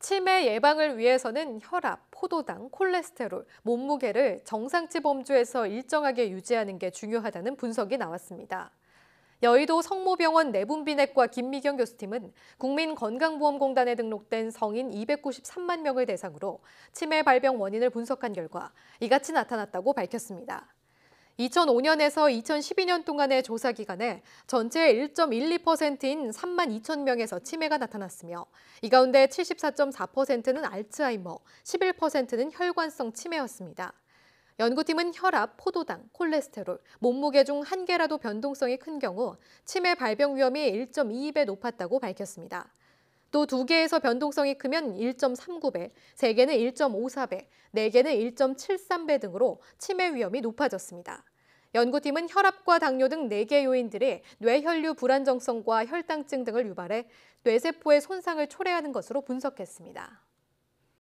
치매 예방을 위해서는 혈압, 포도당, 콜레스테롤, 몸무게를 정상치 범주에서 일정하게 유지하는 게 중요하다는 분석이 나왔습니다. 여의도 성모병원 내분비내과 김미경 교수팀은 국민건강보험공단에 등록된 성인 293만 명을 대상으로 치매 발병 원인을 분석한 결과 이같이 나타났다고 밝혔습니다. 2005년에서 2012년 동안의 조사 기간에 전체 1.12%인 3만 2천 명에서 치매가 나타났으며 이 가운데 74.4%는 알츠하이머, 11%는 혈관성 치매였습니다. 연구팀은 혈압, 포도당, 콜레스테롤, 몸무게 중 한 개라도 변동성이 큰 경우 치매 발병 위험이 1.22배 높았다고 밝혔습니다. 또 두개에서 변동성이 크면 1.39배, 세개는 1.54배, 네개는 1.73배 등으로 치매 위험이 높아졌습니다. 연구팀은 혈압과 당뇨 등 4개 요인들이 뇌혈류 불안정성과 혈당증 등을 유발해 뇌세포의 손상을 초래하는 것으로 분석했습니다.